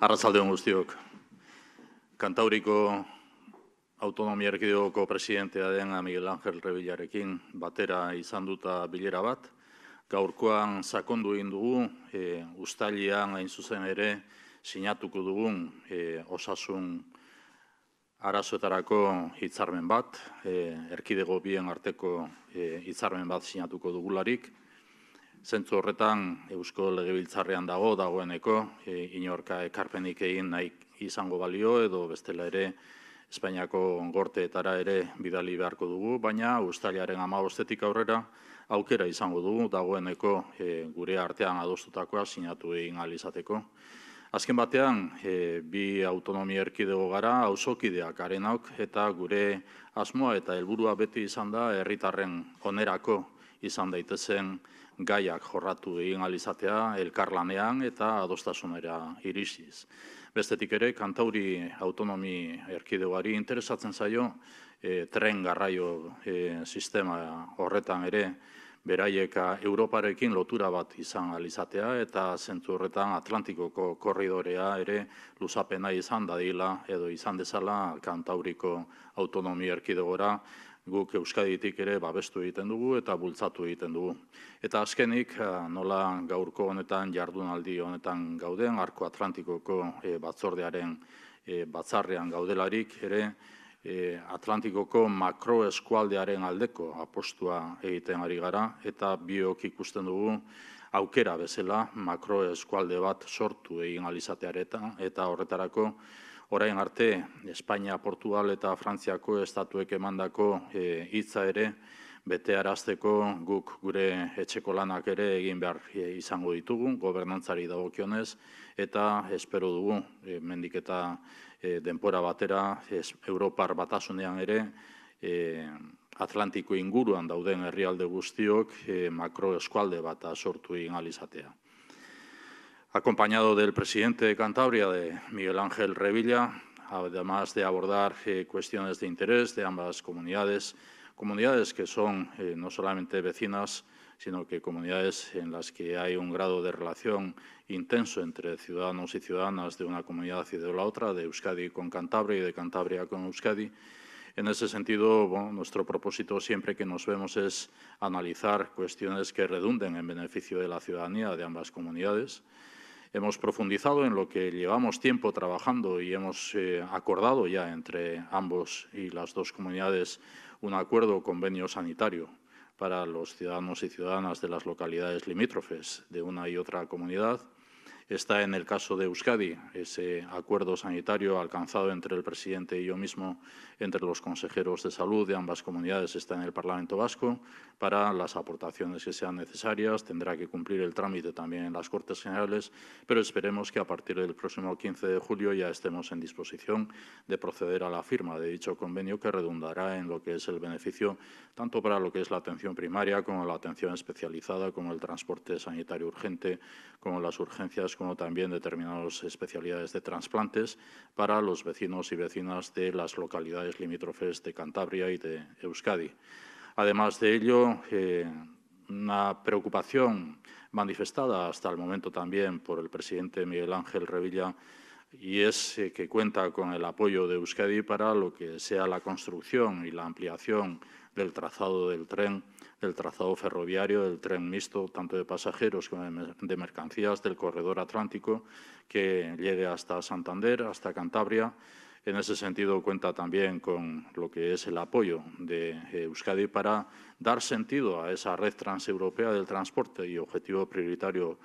Arratzalde hon guztiok. Kantauriko autonomia erkidegoko presidentea den Miguel Ángel Rebillarekin batera izan duta bilera bat. Gaurkoan zakondu egin dugu, e, ustailean hain zuzen ere sinatuko dugun e, osasun arazoetarako hitzarmen bat, e, erkidego bien arteko e, hitzarmen bat sinatuko dugularik zentzu horretan Eusko Legebiltzarrean dago dagoeneko e, inorka ekarpenik egin nahi izango balio edo bestela ere Espainiako gorteetara ere bidali beharko dugu, baina ustailaren ama aurrera aukera izango dugu dagoeneko e, gure artean adostutakoa sinatu egin alizateko. Azken batean, e, bi autonomia erkidego gara, hausokideak arenak eta gure asmoa eta helburua beti izan da herritarren onerako izan daitezen gaiak jorratu egin alizatea elkarlanean eta adostasunera iriziz. Bestetik ere, kantauri autonomi erkideuari interesatzen zaio, eh, tren garraio eh, sistema horretan ere, beraieka Europarekin lotura bat izan alizatea, eta zentu horretan Atlantikoko korridorea ere luzapena izan dadila, edo izan dezala kantauriko autonomi erkidegora, guk Euskaditik ere babestu egiten dugu eta bultzatu egiten dugu. Eta azkenik, eh, nola gaurko honetan, jardunaldi honetan gauden, Arko Atlantikoko eh, batzordearen eh, batzarrean gaudelarik, ere Atlantikoko makroeskualdearen aldeko apostua egiten ari gara, eta biok ikusten dugu aukera bezala makroeskualde bat sortu egin alizateareta, eta horretarako, Orain arte, Espainia, Portugal eta Frantziako estatuek emandako e, hitza ere, bete arazteko guk gure etxeko lanak ere egin behar e, izango ditugu, gobernantzari dagokionez eta espero dugu e, mendik eta denpora batera, Europar batasunean ere, Atlantiko inguruan dauden herrialde guztiok, makro eskualde bat sortu ingalizatea. acompañado del presidente de Cantabria, de Miguel Ángel Revilla, además de abordar eh, cuestiones de interés de ambas comunidades, comunidades que son eh, no solamente vecinas, sino que comunidades en las que hay un grado de relación intenso entre ciudadanos y ciudadanas de una comunidad y de la otra, de Euskadi con Cantabria y de Cantabria con Euskadi. En ese sentido, nuestro propósito siempre que nos vemos es analizar cuestiones que redunden en beneficio de la ciudadanía de ambas comunidades. Hemos profundizado en lo que llevamos tiempo trabajando y hemos eh, acordado ya entre ambos y las dos comunidades un acuerdo convenio sanitario para los ciudadanos y ciudadanas de las localidades limítrofes de una y otra comunidad está en el caso de Euskadi, ese acuerdo sanitario alcanzado entre el presidente y yo mismo, entre los consejeros de salud de ambas comunidades, está en el Parlamento Vasco. Para las aportaciones que sean necesarias, tendrá que cumplir el trámite también en las Cortes Generales, pero esperemos que a partir del próximo 15 de julio ya estemos en disposición de proceder a la firma de dicho convenio que redundará en lo que es el beneficio tanto para lo que es la atención primaria como la atención especializada, como el transporte sanitario urgente, como las urgencias como también determinadas especialidades de trasplantes para los vecinos y vecinas de las localidades limítrofes de Cantabria y de Euskadi. Además de ello, eh, una preocupación manifestada hasta el momento también por el presidente Miguel Ángel Revilla y es eh, que cuenta con el apoyo de Euskadi para lo que sea la construcción y la ampliación del trazado del tren, del trazado ferroviario, del tren mixto, tanto de pasajeros como de mercancías, del corredor atlántico, que llegue hasta Santander, hasta Cantabria. En ese sentido, cuenta también con lo que es el apoyo de Euskadi para dar sentido a esa red transeuropea del transporte y objetivo prioritario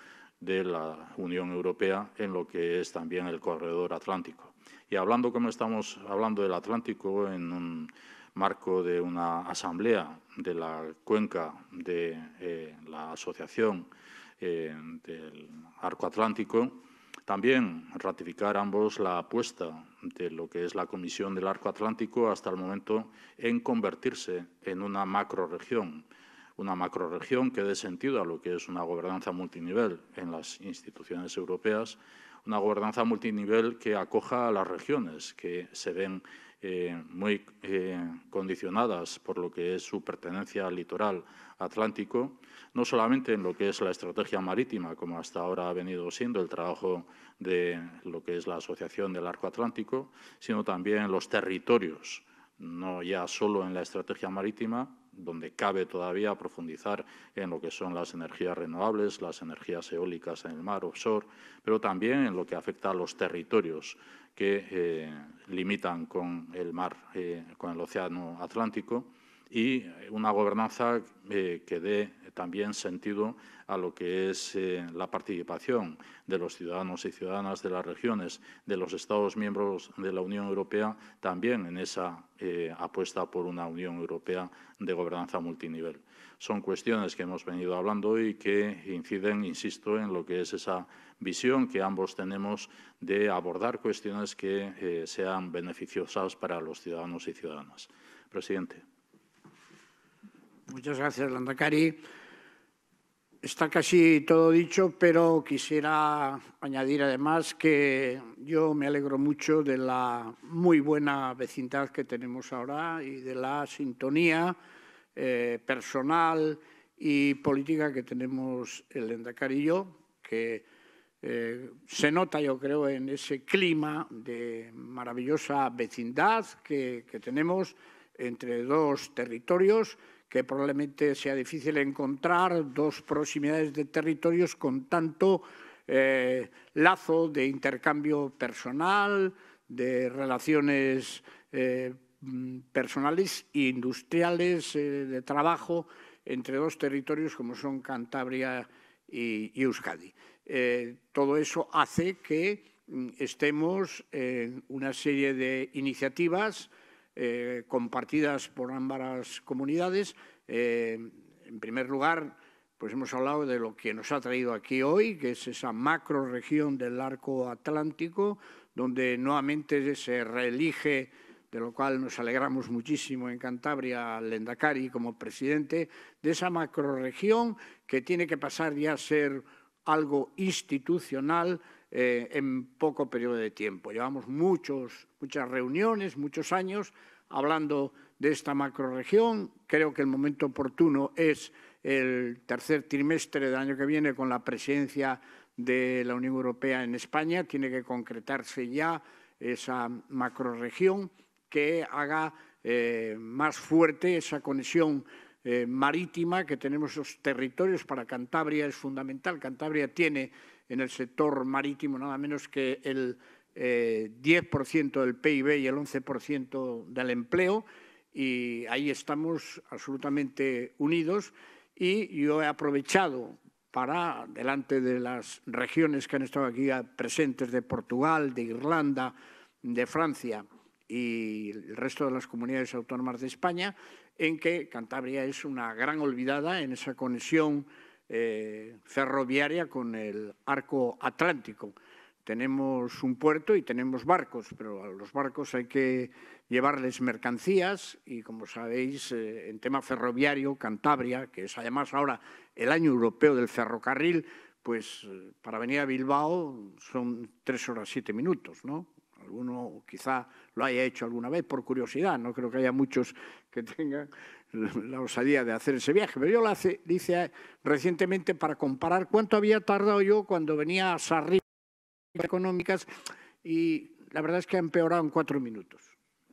de la Unión Europea en lo que es también el corredor atlántico. Y hablando como estamos hablando del Atlántico en un marco de una asamblea de la cuenca de eh, la Asociación eh, del Arco Atlántico, también ratificar ambos la apuesta de lo que es la Comisión del Arco Atlántico hasta el momento en convertirse en una macroregión una macroregión que dé sentido a lo que es una gobernanza multinivel en las instituciones europeas, una gobernanza multinivel que acoja a las regiones que se ven eh, muy eh, condicionadas por lo que es su pertenencia al litoral atlántico, no solamente en lo que es la estrategia marítima, como hasta ahora ha venido siendo el trabajo de lo que es la Asociación del Arco Atlántico, sino también en los territorios, no ya solo en la estrategia marítima, donde cabe todavía profundizar en lo que son las energías renovables, las energías eólicas en el mar, offshore, pero también en lo que afecta a los territorios que eh, limitan con el mar, eh, con el océano Atlántico y eh, una gobernanza eh, que dé también sentido a lo que es eh, la participación de los ciudadanos y ciudadanas de las regiones, de los Estados miembros de la Unión Europea, también en esa apuesta por una Unión Europea de gobernanza multinivel. Son cuestiones que hemos venido hablando y que inciden, insisto, en lo que es esa visión que ambos tenemos de abordar cuestiones que sean beneficiosas para los ciudadanos y ciudadanas. Presidente. Muchas gracias, Landacari. Está casi todo dicho, pero quisiera añadir además que yo me alegro mucho de la muy buena vecindad que tenemos ahora y de la sintonía eh, personal y política que tenemos el Landacari y yo, que eh, se nota, yo creo, en ese clima de maravillosa vecindad que tenemos entre dos territorios que probablemente sea difícil encontrar dos proximidades de territorios con tanto eh, lazo de intercambio personal, de relaciones eh, mm, personales e industriales, eh, de trabajo entre dos territorios como son Cantabria y, y Euskadi. todo eso hace que mm, estemos en una serie de iniciativas eh, compartidas por ambas comunidades. Eh, en primer lugar, pues hemos hablado de lo que nos ha traído aquí hoy, que es esa macro del arco atlántico, donde nuevamente se reelige de lo cual nos alegramos muchísimo en Cantabria, Lendakari como presidente de esa macroregión que tiene que pasar ya a ser algo institucional eh, en poco periodo de tiempo. Llevamos muchas reuniones, muchos años hablando de esta macroregión. Creo que el momento oportuno es el tercer trimestre del año que viene con la presencia de la Unión Europea en España. Tiene que concretarse ya esa macroregión que haga eh, más fuerte esa conexión eh, marítima que tenemos los territorios. Para Cantabria es fundamental. Cantabria tiene en el sector marítimo, nada menos que el 10% eh, del PIB y el 11% del empleo, y ahí estamos absolutamente unidos. Y yo he aprovechado para, delante de las regiones que han estado aquí presentes, de Portugal, de Irlanda, de Francia y el resto de las comunidades autónomas de España, en que Cantabria es una gran olvidada en esa conexión eh, ferroviaria con el arco atlántico. Tenemos un puerto y tenemos barcos, pero a los barcos hay que llevarles mercancías y, como sabéis, eh, en tema ferroviario, Cantabria, que es además ahora el año europeo del ferrocarril, pues eh, para venir a Bilbao son tres horas siete minutos, ¿no? Alguno quizá lo haya hecho alguna vez por curiosidad, no creo que haya muchos que tengan la osadía de hacer ese viaje, pero yo lo hice recientemente para comparar cuánto había tardado yo cuando venía a Sarri económicas y la verdad es que ha empeorado en cuatro minutos.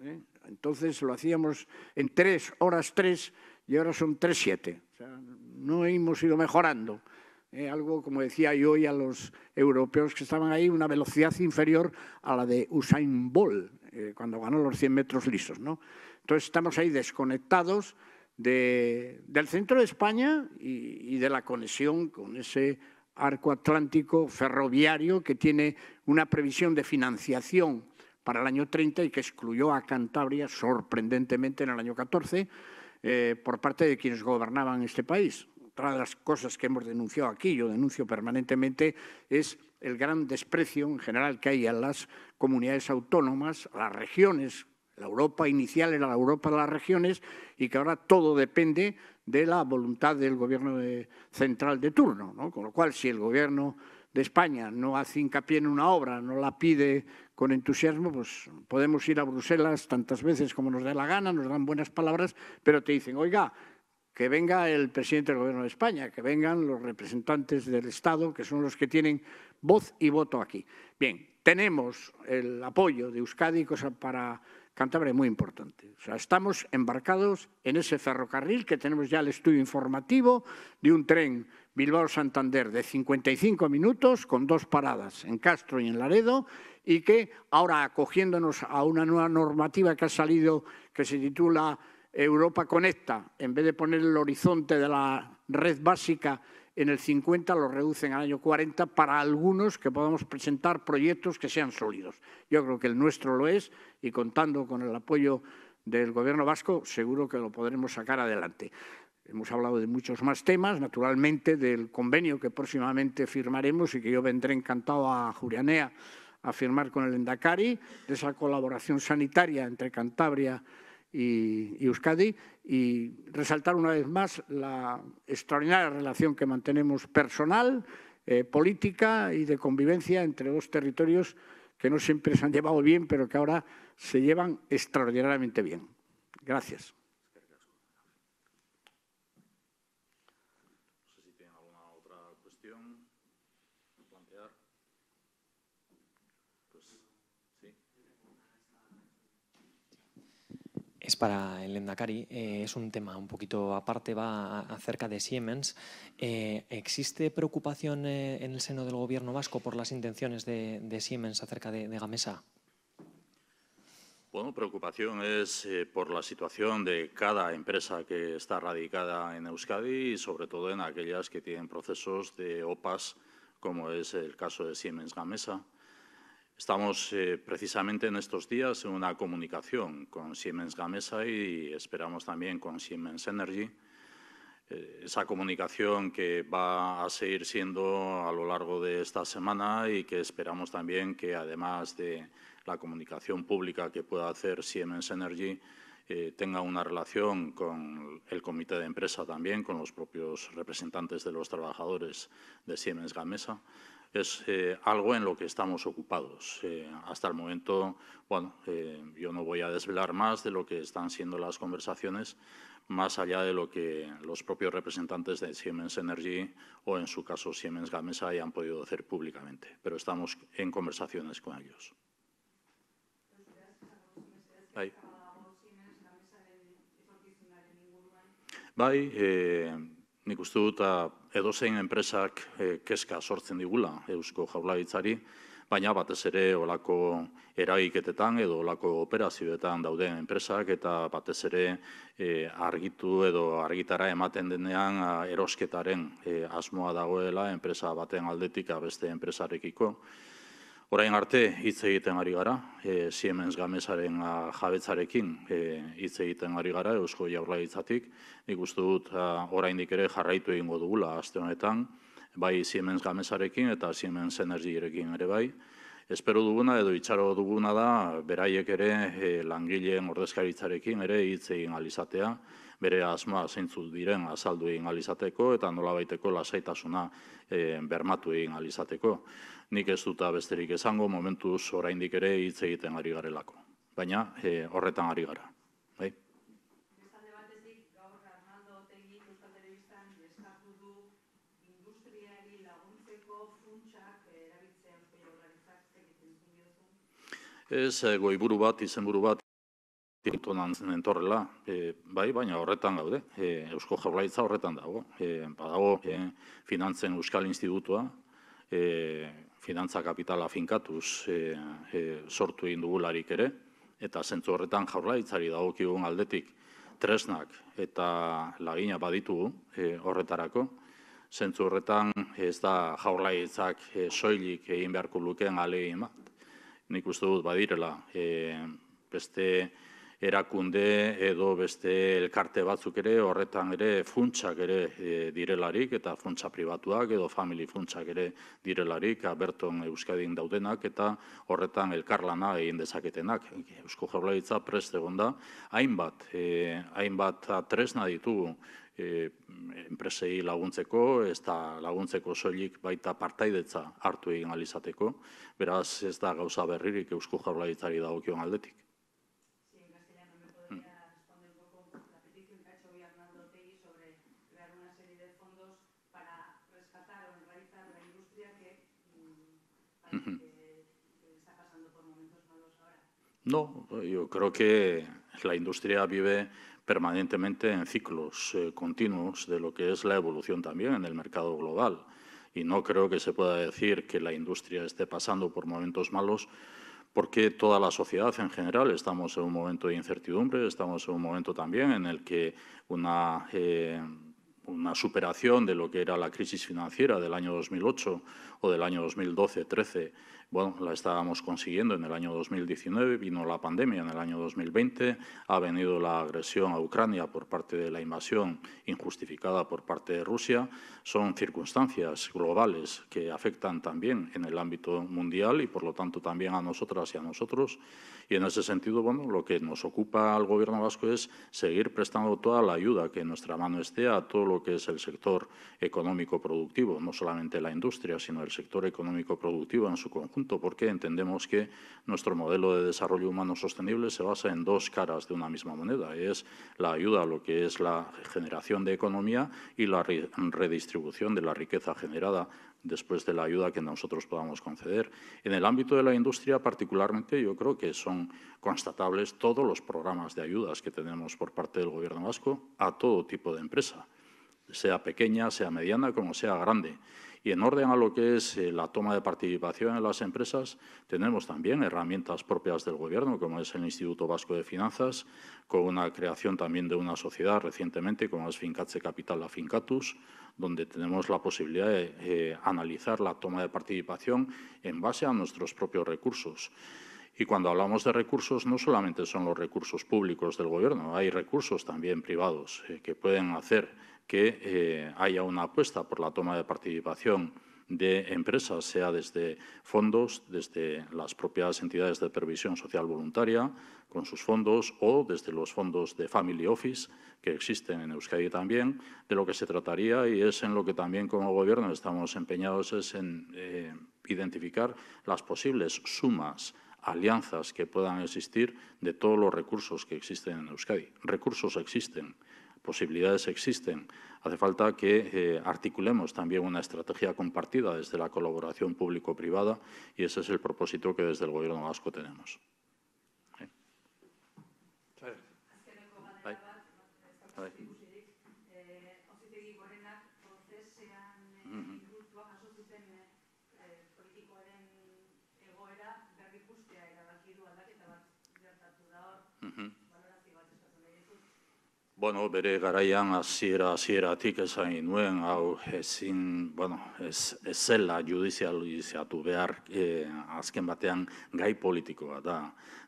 ¿eh? Entonces lo hacíamos en tres horas tres y ahora son tres siete. no hemos ido mejorando. Eh, algo, como decía yo y a los europeos que estaban ahí, una velocidad inferior a la de Usain Bolt, eh, cuando ganó los 100 metros lisos. Entonces estamos ahí desconectados del centro de España y, de la conexión con ese arco atlántico ferroviario que tiene una previsión de financiación para el año 30 y que excluyó a Cantabria sorprendentemente en el año 14 eh, por parte de quienes gobernaban este país una de las cosas que hemos denunciado aquí, yo denuncio permanentemente, es el gran desprecio en general que hay a las comunidades autónomas, a las regiones. La Europa inicial era la Europa de las regiones y que ahora todo depende de la voluntad del gobierno central de turno. Con lo cual, si el gobierno de España no hace hincapié en una obra, no la pide con entusiasmo, pues podemos ir a Bruselas tantas veces como nos dé la gana, nos dan buenas palabras, pero te dicen, oiga, que venga el presidente del Gobierno de España, que vengan los representantes del Estado, que son los que tienen voz y voto aquí. Bien, tenemos el apoyo de Euskadi, cosa para Cantabria muy importante. O sea, estamos embarcados en ese ferrocarril que tenemos ya el estudio informativo de un tren Bilbao-Santander de 55 minutos con dos paradas en Castro y en Laredo y que ahora acogiéndonos a una nueva normativa que ha salido que se titula Europa Conecta, en vez de poner el horizonte de la red básica en el 50, lo reducen al año 40 para algunos que podamos presentar proyectos que sean sólidos. Yo creo que el nuestro lo es y contando con el apoyo del Gobierno vasco seguro que lo podremos sacar adelante. Hemos hablado de muchos más temas, naturalmente del convenio que próximamente firmaremos y que yo vendré encantado a Jurianea a firmar con el Endacari, de esa colaboración sanitaria entre Cantabria y, Euskadi y resaltar una vez más la extraordinaria relación que mantenemos personal, eh, política y de convivencia entre dos territorios que no siempre se han llevado bien, pero que ahora se llevan extraordinariamente bien. Gracias. es para el Endacari, eh, es un tema un poquito aparte, va acerca de Siemens. Eh, ¿Existe preocupación eh, en el seno del gobierno vasco por las intenciones de, Siemens acerca de, de, Gamesa? Bueno, preocupación es por la situación de cada empresa que está radicada en Euskadi y sobre todo en aquellas que tienen procesos de OPAS, como es el caso de Siemens Gamesa. Estamos eh, precisamente en estos días en una comunicación con Siemens Gamesa y esperamos también con Siemens Energy. Eh, esa comunicación que va a seguir siendo a lo largo de esta semana y que esperamos también que, además de la comunicación pública que pueda hacer Siemens Energy, eh, tenga una relación con el comité de empresa también, con los propios representantes de los trabajadores de Siemens Gamesa, es eh, algo en lo que estamos ocupados. Eh, hasta el momento, bueno, eh, yo no voy a desvelar más de lo que están siendo las conversaciones, más allá de lo que los propios representantes de Siemens Energy o, en su caso, Siemens Gamesa hayan podido hacer públicamente, pero estamos en conversaciones con ellos. Ahí. Bai, e, nik ah, edozein enpresak e, kezka sortzen digula Eusko Jaurlaritzari, baina batez ere olako eragiketetan edo olako operazioetan dauden enpresak eta batez ere eh, argitu edo argitara ematen denean erosketaren eh, asmoa dagoela enpresa baten aldetik beste enpresarekiko orain arte hitz egiten ari gara, e, Siemens Gamesaren a, jabetzarekin e, hitz egiten ari gara Eusko Jaurlaritzatik. Nik uste dut a, oraindik ere jarraitu egingo dugula aste honetan, bai Siemens Gamesarekin eta Siemens Energyrekin ere bai. Espero duguna edo itxaro duguna da beraiek ere e, langileen ordezkaritzarekin ere hitz egin alizatea bere asma zeintzut diren azaldu egin alizateko eta nola baiteko lasaitasuna bermatu egin alizateko nik ez duta besterik esango, momentuz oraindik ere hitz egiten ari garelako. Baina e, horretan ari gara. Ez eh, goiburu bat, izenburu bat, tonan entorrela, e, eh, bai, baina horretan gaude, e, Eusko Jaurlaitza horretan dago, e, badago e, finantzen Euskal Institutua, e, finantza kapitala finkatuz e, e, sortu egin dugularik ere, eta zentzu horretan jaurlaitzari dagokigun aldetik tresnak eta lagina baditu e, horretarako, zentzu horretan ez da jaurlaitzak e, soilik egin beharko lukeen alegin bat. Nik uste dut badirela, e, beste erakunde edo beste elkarte batzuk ere horretan ere funtsak ere eh, direlarik eta funtsa pribatuak edo family funtsak ere direlarik aberton Euskadin daudenak eta horretan elkarlana egin dezaketenak. Eusko Jaurlaritza prest egonda da, hainbat, eh, hainbat tresna ditugu eh, enpresei laguntzeko, ez da laguntzeko soilik baita partaidetza hartu egin alizateko, beraz ez da gauza berririk Eusko Jaurlaritzari dagokion aldetik. No, yo creo que la industria vive permanentemente en ciclos eh, continuos de lo que es la evolución también en el mercado global. Y no creo que se pueda decir que la industria esté pasando por momentos malos porque toda la sociedad en general estamos en un momento de incertidumbre, estamos en un momento también en el que una, eh, una superación de lo que era la crisis financiera del año 2008 o del año 2012-13 bueno, la estábamos consiguiendo en el año 2019, vino la pandemia en el año 2020, ha venido la agresión a Ucrania por parte de la invasión injustificada por parte de Rusia. Son circunstancias globales que afectan también en el ámbito mundial y, por lo tanto, también a nosotras y a nosotros. Y en ese sentido, bueno, lo que nos ocupa al Gobierno vasco es seguir prestando toda la ayuda que en nuestra mano esté a todo lo que es el sector económico productivo, no solamente la industria, sino el sector económico productivo en su conjunto porque entendemos que nuestro modelo de desarrollo humano sostenible se basa en dos caras de una misma moneda. Es la ayuda a lo que es la generación de economía y la redistribución de la riqueza generada después de la ayuda que nosotros podamos conceder. En el ámbito de la industria, particularmente, yo creo que son constatables todos los programas de ayudas que tenemos por parte del Gobierno vasco a todo tipo de empresa, sea pequeña, sea mediana, como sea grande. Y en orden a lo que es eh, la toma de participación en las empresas, tenemos también herramientas propias del Gobierno, como es el Instituto Vasco de Finanzas, con una creación también de una sociedad recientemente, como es Fincatse Capital, la Fincatus, donde tenemos la posibilidad de eh, analizar la toma de participación en base a nuestros propios recursos. Y cuando hablamos de recursos, no solamente son los recursos públicos del Gobierno, hay recursos también privados eh, que pueden hacer que eh, haya una apuesta por la toma de participación de empresas, sea desde fondos, desde las propias entidades de previsión social voluntaria, con sus fondos, o desde los fondos de Family Office, que existen en Euskadi también, de lo que se trataría y es en lo que también como Gobierno estamos empeñados es en eh, identificar las posibles sumas alianzas que puedan existir de todos los recursos que existen en Euskadi. Recursos existen posibilidades existen. Hace falta que eh, articulemos también una estrategia compartida desde la colaboración público-privada y ese es el propósito que desde el Gobierno vasco tenemos. Bueno, bere garaian hasiera hasieratik esan nuen hau ezin, bueno, ez ez zela judizializatu behar eh, azken batean gai politikoa da.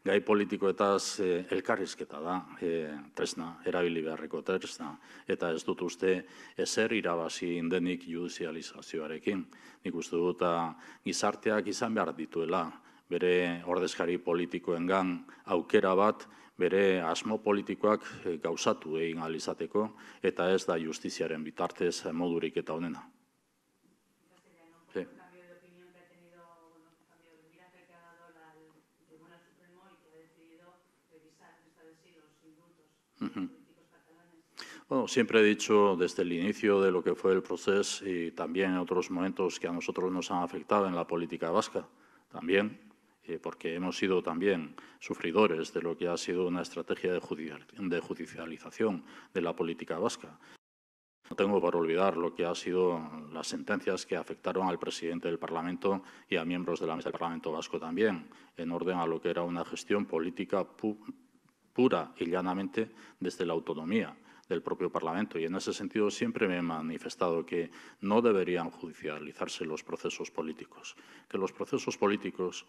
Gai politikoetaz eta eh, elkarrizketa da, eh, tresna erabili beharreko tresna eta ez dut uste ezer irabazi indenik judizializazioarekin. Nik uste dut gizarteak izan behar dituela bere ordezkari politikoengan aukera bat ...veré asmo politikoak eh, gauzatu e alizateko, eta ez da justiziaren bitartez eh, modurik eta honena. Sí. Bueno, siempre he dicho desde el inicio de lo que fue el proceso y también en otros momentos que a nosotros nos han afectado en la política vasca, también eh, porque hemos sido también sufridores de lo que ha sido una estrategia de, judicialización de la política vasca. No tengo para olvidar lo que han sido las sentencias que afectaron al presidente del Parlamento y a miembros de la mesa del Parlamento vasco también, en orden a lo que era una gestión política pura y llanamente desde la autonomía del propio Parlamento. Y en ese sentido siempre me he manifestado que no deberían judicializarse los procesos políticos, que los procesos políticos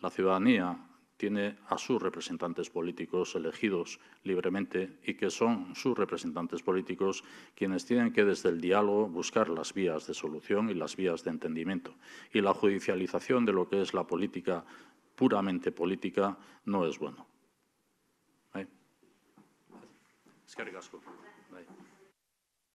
la ciudadanía tiene a sus representantes políticos elegidos libremente y que son sus representantes políticos quienes tienen que desde el diálogo buscar las vías de solución y las vías de entendimiento. Y la judicialización de lo que es la política puramente política no es bueno. ¿Eh?